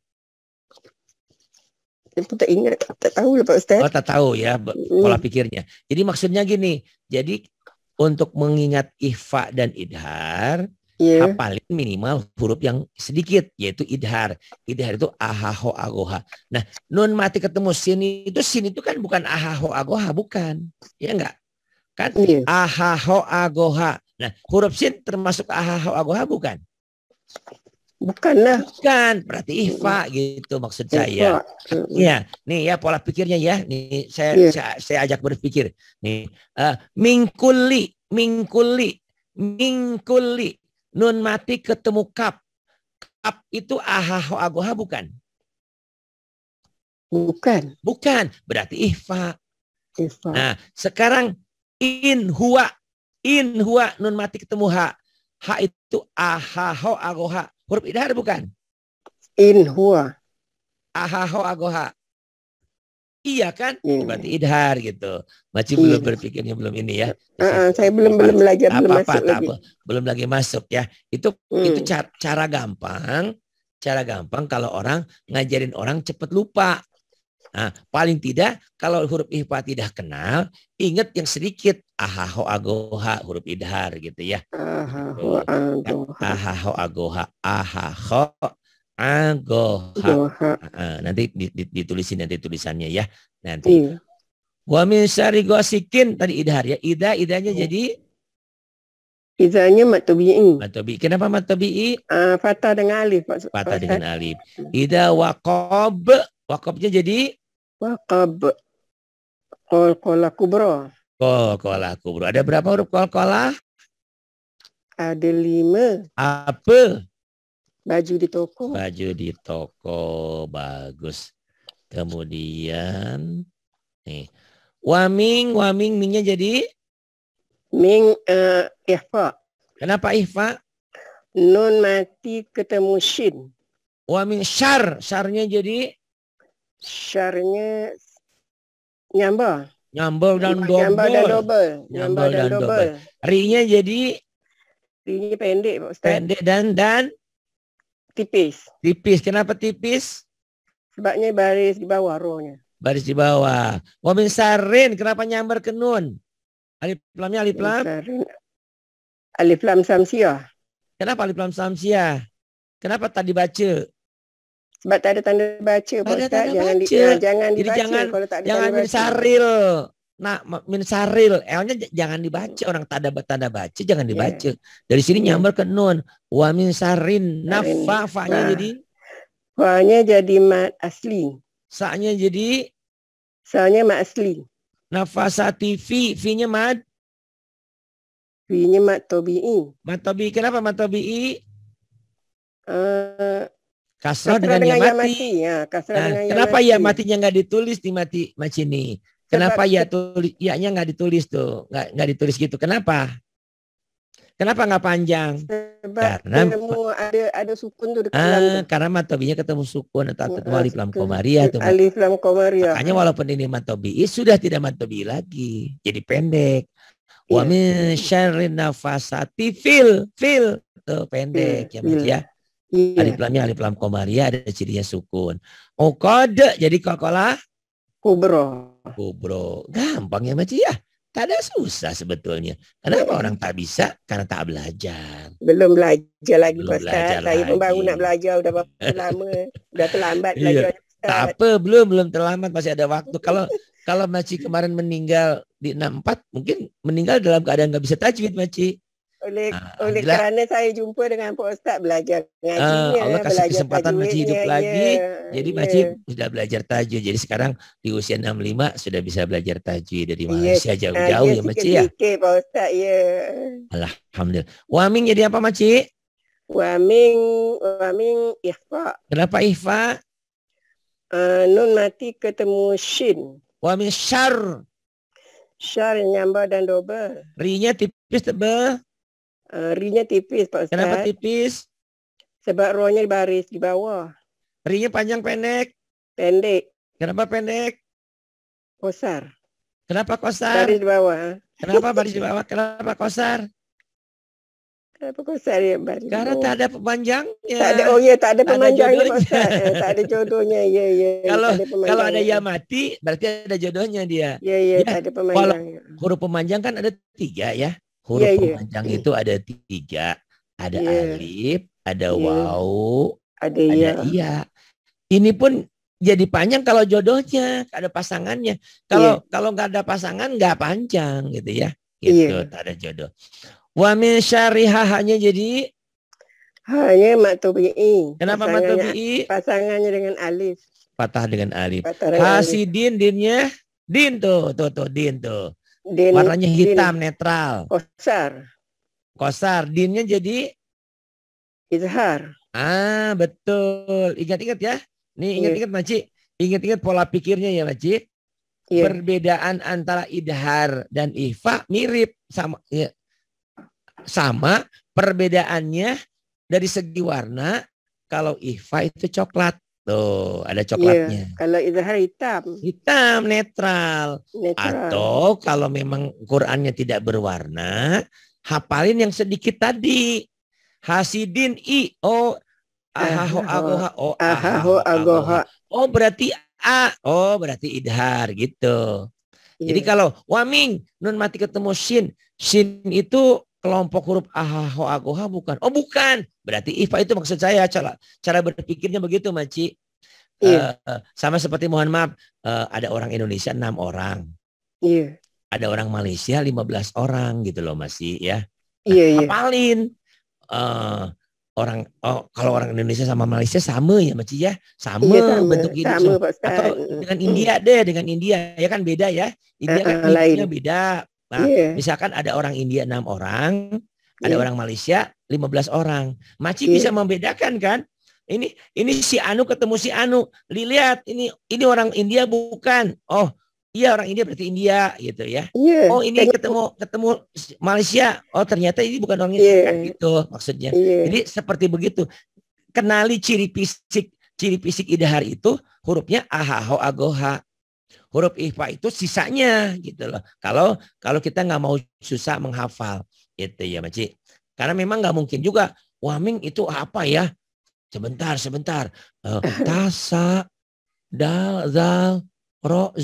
pun tak ingat, tak tahu lah Pak Ustaz. Oh, tak tahu ya hmm. pola pikirnya. Jadi maksudnya gini, jadi untuk mengingat ihfa dan idhar, yeah. hafalin minimal huruf yang sedikit yaitu idhar. Idhar itu ahaho agoha. Nah, nun mati ketemu sini itu sini itu kan bukan ahaho agoha bukan. Ya enggak? Kan yeah. ahaho agoha. Nah, huruf sin termasuk ahaho agoha bukan? Bukanlah, Bukan, berarti IFA gitu maksud IFA. saya. Iya, nih ya pola pikirnya ya. Nih saya yeah. saya, saya ajak berpikir. Nih, uh, mingkuli, mingkuli, mingkuli. Nun mati ketemu kap. Kap itu ahaho agoha bukan? Bukan. Bukan, berarti IFA. IFA. Nah, sekarang in huwa in huwa nun mati ketemu ha. Ha itu ahaho agoha Huruf idhar bukan? In huwa. Ahaho agoha. Iya kan? Ini. Iya. Berarti idhar gitu. masih iya. belum berpikirnya belum ini ya. Uh, uh, saya belum belum belajar apa, belum apa, masuk apa, lagi. Apa, belum lagi masuk ya. Itu hmm. itu cara, cara gampang, cara gampang kalau orang ngajarin orang cepat lupa. Nah, paling tidak kalau huruf ihfa tidak kenal, ingat yang sedikit ahaho agoha huruf idhar gitu ya. Ahaho agoha. Ahaho agoha. Ahaho agoha. Nanti ditulisin nanti tulisannya ya. Nanti. Iya. Wa min syari gosikin tadi idhar ya. Ida idanya iya. jadi idanya matobi'i. Matobi. Kenapa matobi'i? tabi'i? Uh, fatah dengan alif. fata fatah dengan alif. Ida wakob wakobnya jadi kol kola kubro. kola kubro. Ada berapa huruf kol kola? Ada lima. Apa? Baju di toko. Baju di toko. Bagus. Kemudian. Nih. Waming, waming, mingnya jadi? Ming uh, ihfa. Kenapa ihfa? Nun mati ketemu shin. Waming syar, syarnya jadi? Syarnya nyambal. Nyambal dan dobel. Nyambal dan dobel. Nyambal dan, dan dobel. Rinya jadi Rinya pendek Pak Ustaz. Pendek dan dan tipis. Tipis. Kenapa tipis? Sebabnya baris di bawah rohnya. Baris di bawah. Wamin sarin kenapa nyambar ke nun? Alif lamnya alif lam. Alif lam samsiah. Kenapa alif lam samsiah? Kenapa tak dibaca? Sebab tak ada tanda baca Pak Ustaz. Jangan, baca. Di, eh, ya, jangan dibaca jangan, kalau tak ada tanda baca. Saril. Nah, min saril, Elnya eh, jangan dibaca. Orang tak ada tanda baca, jangan ya. dibaca. Yeah. Dari sini ya. nyamber ke nun. Wa sarin. Nafa, fa-nya nah. jadi? Fa-nya jadi mat asli. Sa-nya jadi? Sa-nya mat asli. Nafasati fi, fi-nya mad? Fi-nya mat tobi'i. Mat tobi'i. Kenapa mat tobi'i? Uh, eh, Kasra, dengan, dengan ya mati. Ya, kasra nah, dengan kenapa ya matinya nggak ditulis di mati macini? Kenapa ya tulis ya-nya nggak ditulis tuh, nggak nggak ditulis gitu? Kenapa? Kenapa nggak panjang? Sebab karena ketemu ada ada sukun ah, tuh ah, karena matobinya ketemu sukun atau ketemu alif lam komaria tuh. Alif lam komaria. Ya. Makanya walaupun ini matobi eh, sudah tidak matobi lagi, jadi pendek. Wamil iya. min nafasati fil fil tuh pendek ya ya. Yeah. Alif lamnya alif lam komaria ya, ada cirinya sukun. kode oh, jadi kokola kubro. Kubro. Gampang ya Maci ya. Tak ada susah sebetulnya. Kenapa orang tak bisa? Karena tak belajar. Belum belajar lagi Belum Ustaz. Belajar Saya pun baru nak belajar udah berapa lama. Udah terlambat iya. belajar. Yeah. Tak apa, belum belum terlambat masih ada waktu. Kalau kalau Maci kemarin meninggal di 64 mungkin meninggal dalam keadaan nggak bisa tajwid Maci oleh karena ah, ah, oleh kerana saya jumpa dengan Pak Ustaz belajar ah, ngajinya, Allah kasih belajar kesempatan masih hidup lagi. Yeah, jadi yeah. sudah belajar tajwid. Jadi sekarang di usia 65 sudah bisa belajar tajwid dari iya, Malaysia jauh-jauh yeah, ya Makcik ya. Pak Ustaz ya. Yeah. Alhamdulillah. Waming jadi apa Makcik? Waming Waming ihfa. Kenapa ihfa? Uh, nun mati ketemu shin. Waming syar. Syar nyambal dan dobel. Rinya tipis tebal. Eh, rinya tipis Pak Ustaz. Kenapa tipis? Sebab rohnya di baris di bawah. Rinya panjang pendek? Pendek. Kenapa pendek? Kosar. Kenapa kosar? Baris di bawah. Ah. Kenapa baris di bawah? Kenapa kosar? Kenapa kosar ya baris? Karena tak ada pemanjangnya. Tak ada oh iya tak ada pemanjangnya Pak Ustaz. Eh, tak ada jodohnya iya iya. iya kalau kalau ada ya. ya mati berarti ada jodohnya dia. Iya iya ya tak ada pemanjang. Kalau ya. huruf pemanjang kan ada tiga ya. Huruf yeah, yeah. panjang yeah. itu ada tiga. Ada yeah. alif, ada yeah. wau ada, iya. iya. Ini pun jadi panjang kalau jodohnya, ada pasangannya. Kalau yeah. kalau nggak ada pasangan nggak panjang gitu ya. Gitu, yeah. tak ada jodoh. Wa min hanya jadi hanya matobi'i. Kenapa matobi'i? Pasangannya dengan alif. Patah dengan alif. Patah dengan Hasidin alif. dinnya din tuh, tuh tuh din tuh. Din, warnanya hitam din, netral. Kosar. Kosar. Dinnya jadi izhar. Ah, betul. Ingat-ingat ya. Nih iya. ingat-ingat Maci. Ingat-ingat pola pikirnya ya Maci. Yeah. Perbedaan antara idhar dan ifa mirip sama ya. Sama perbedaannya dari segi warna kalau ifa itu coklat. Tuh, ada iya, coklatnya. Yeah, kalau izhar hitam. Hitam netral. netral. Atau kalau memang Qur'annya tidak berwarna, hafalin yang sedikit tadi. Hasidin i o ahaho agoha o ahaho agoha. Oh, berarti a. Oh, berarti idhar gitu. Yeah. Jadi iya. kalau waming nun mati ketemu shin, shin itu kelompok huruf ahaho agoha bukan. Oh bukan. Berarti ifa itu maksud saya cara cara berpikirnya begitu Maci. Iya. Uh, sama seperti mohon maaf uh, ada orang Indonesia enam orang. Iya. Ada orang Malaysia 15 orang gitu loh masih ya. Iya, nah, iya. Apalin iya. uh, eh, orang oh, kalau orang Indonesia sama Malaysia sama ya Maci ya sama, iya, sama bentuk ini sama, sama. atau dengan India deh dengan India ya kan beda ya India uh, kan uh, beda Nah, yeah. misalkan ada orang India enam orang, yeah. ada iya. orang Malaysia 15 orang. Maci yeah. bisa membedakan kan? Ini ini si Anu ketemu si Anu. Lihat ini ini orang India bukan. Oh, iya orang India berarti India gitu ya. Yeah. Oh, ini ketemu gitu. ketemu Malaysia. Oh, ternyata ini bukan orang India yeah. kan gitu maksudnya. Yeah. Jadi seperti begitu. Kenali ciri fisik ciri fisik idahar itu hurufnya ahaho agoha Huruf ihfa itu sisanya gitu loh. Kalau kalau kita nggak mau susah menghafal itu ya Maci. Karena memang nggak mungkin juga Waming itu apa ya? Sebentar, sebentar. Uh, tasa, dal, zal, ro,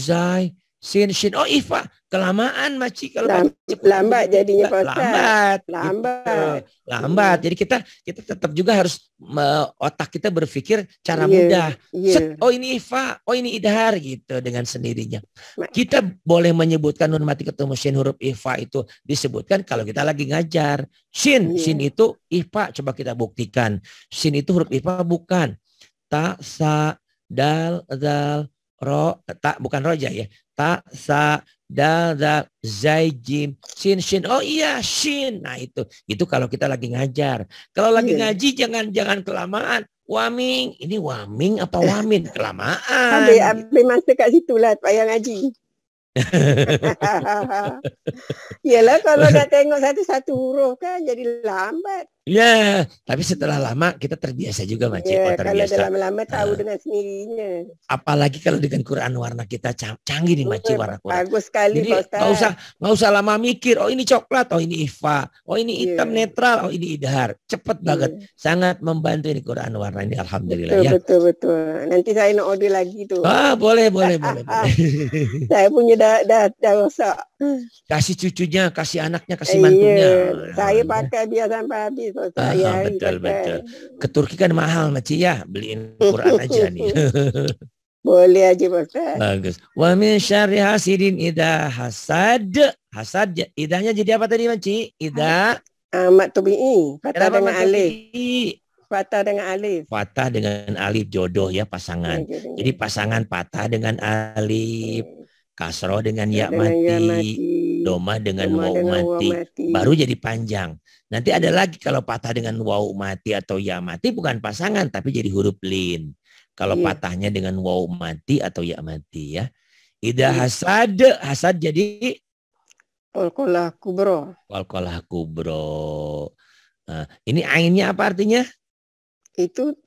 Sin sin oh Ifa ah, kelamaan maci kalau Lam, lambat jadinya Pak lambat lambat gitu. lambat jadi kita kita tetap juga harus me, otak kita berpikir cara yeah, mudah yeah. Set, oh ini Ifa ah, oh ini Idhar gitu dengan sendirinya kita boleh menyebutkan nun mati ketemu sin huruf Ifa ah, itu disebutkan kalau kita lagi ngajar sin yeah. Sin itu Ifa coba kita buktikan sin itu huruf Ifa bukan ta sa dal zal ro tak bukan roja ya ta, sa, dal, da zai, jim, shin shin. Oh iya, shin. Nah itu, itu kalau kita lagi ngajar. Kalau lagi yeah. ngaji jangan jangan kelamaan. Waming, ini waming apa wamin? Kelamaan. Habis, habis masa kat situ lah, payah ngaji. Yalah kalau dah tengok satu-satu huruf kan jadi lambat. Ya, tapi setelah lama kita terbiasa juga Mas Ya, oh, terbiasa. Kalau lama-lama tahu uh, dengan sendirinya. Apalagi kalau dengan Quran warna kita canggih nih Mas warna Quran. Bagus sekali Jadi, nggak usah nggak usah lama mikir. Oh ini coklat, oh ini ifa, oh ini iya. hitam yeah. netral, oh ini idhar. Cepet yeah. banget. Sangat membantu ini Quran warna ini alhamdulillah betul, ya. Betul betul. Nanti saya nak order lagi tuh. Ah, boleh boleh boleh. boleh. saya punya dah dah dah usah. Kasih cucunya, kasih anaknya, kasih iya, mantunya. Yeah. Saya pakai biasa sampai habis ah ya. betul, kan. betul. Ke Turki kan mahal, Maci ya. Beliin Quran aja nih. Boleh aja, Ustaz. Bagus. Wa min syarri hasidin idha hasad. Hasad, idahnya jadi apa tadi, Maci? Idah. Amat ah, tubi'i. patah dengan alif. Patah dengan alif. Patah dengan alif jodoh ya pasangan. Ya, jadi, pasangan patah dengan alif. Iya. Kasroh dengan ya, mati. Ya mati domah dengan domah wau dengan mati. mati baru jadi panjang nanti ada lagi kalau patah dengan wau mati atau ya mati bukan pasangan tapi jadi huruf lin kalau yeah. patahnya dengan wau mati atau ya mati ya Ida yeah. hasad hasad jadi kolkolah kubro kolkolah kubro nah, ini ainnya apa artinya itu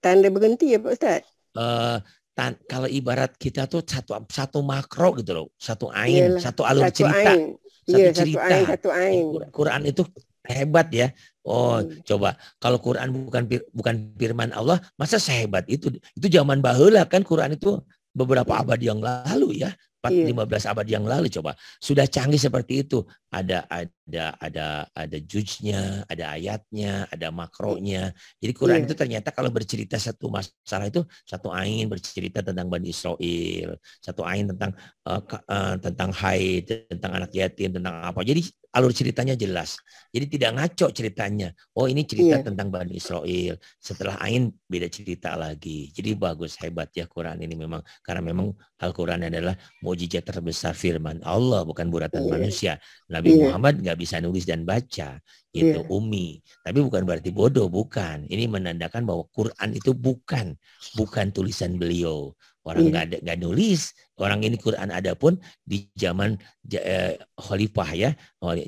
tanda berhenti ya Pak ustad uh, eh, tan kalau ibarat kita tuh satu satu makro gitu loh, satu ain, Yalah, satu alur satu cerita, ain. satu Yalah, cerita. Satu ain, satu nah, ain. Quran itu hebat ya. Oh, hmm. coba kalau Quran bukan bukan firman Allah, masa sehebat itu? Itu zaman lah kan Quran itu beberapa hmm. abad yang lalu ya. 4, yeah. 15 abad yang lalu coba. Sudah canggih seperti itu. Ada ada ada ada ada juznya ada ayatnya, ada makronya. Jadi Quran yeah. itu ternyata kalau bercerita satu masalah itu satu ain bercerita tentang Bani Israel, satu ain tentang uh, uh, tentang haid, tentang anak yatim, tentang apa. Jadi alur ceritanya jelas. Jadi tidak ngaco ceritanya. Oh ini cerita yeah. tentang Bani Israel. Setelah Ain beda cerita lagi. Jadi bagus hebat ya Quran ini memang karena memang Al Quran adalah mujizat terbesar firman Allah bukan buratan yeah. manusia. Nabi yeah. Muhammad nggak bisa nulis dan baca itu yeah. umi tapi bukan berarti bodoh bukan ini menandakan bahwa Quran itu bukan bukan tulisan beliau orang iya. nggak yeah. nggak nulis orang ini Quran ada pun di zaman eh, Khalifah ya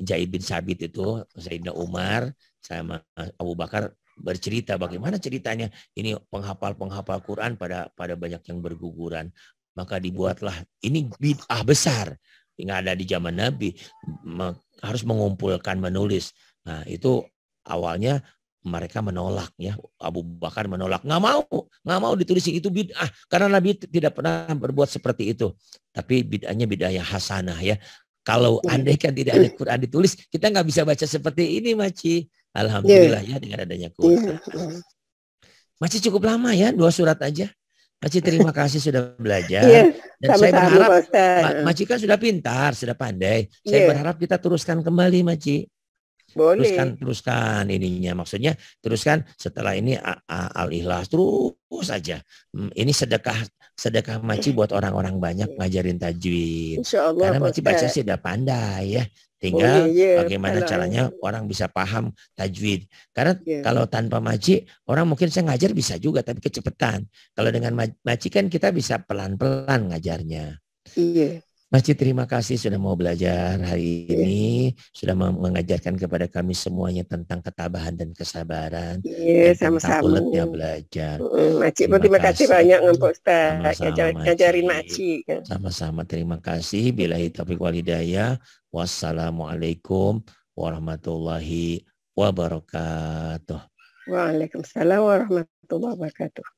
Jaid bin Sabit itu Sayyidina Umar sama Abu Bakar bercerita bagaimana ceritanya ini penghafal-penghafal Quran pada pada banyak yang berguguran maka dibuatlah ini bid'ah besar nggak ada di zaman Nabi harus mengumpulkan menulis. Nah itu awalnya mereka menolak ya Abu Bakar menolak nggak mau nggak mau ditulis itu bid'ah karena Nabi tidak pernah berbuat seperti itu tapi bid'ahnya bid'ah yang hasanah ya kalau iya. andai kan tidak ada Quran ditulis kita nggak bisa baca seperti ini Maci Alhamdulillah iya. ya dengan adanya iya. Quran yeah. Maci cukup lama ya dua surat aja Maci terima kasih sudah belajar yeah, dan sama saya berharap Ma Maci kan sudah pintar, sudah pandai. Saya yeah. berharap kita teruskan kembali Maci. Boleh. Teruskan teruskan ininya maksudnya teruskan setelah ini al ikhlas terus saja. Ini sedekah sedekah Maci buat orang-orang banyak ngajarin tajwid. Karena Maci baca sudah pandai ya. Tinggal oh, yeah, yeah. bagaimana caranya orang bisa paham tajwid. Karena yeah. kalau tanpa maji, orang mungkin saya ngajar bisa juga, tapi kecepatan. Kalau dengan maji kan kita bisa pelan-pelan ngajarnya. Iya. Yeah. Masjid terima kasih sudah mau belajar hari iya. ini, yeah. sudah mengajarkan kepada kami semuanya tentang ketabahan dan kesabaran. Iya, yeah, sama-sama. belajar. Mm, Makcik terima, terima kasih, kasih banyak Pak Ustaz ngajarin Ngajar, Makcik. Kan. Sama-sama terima kasih. Bila taufiq wal hidayah. Wassalamualaikum warahmatullahi wabarakatuh. Waalaikumsalam warahmatullahi wabarakatuh.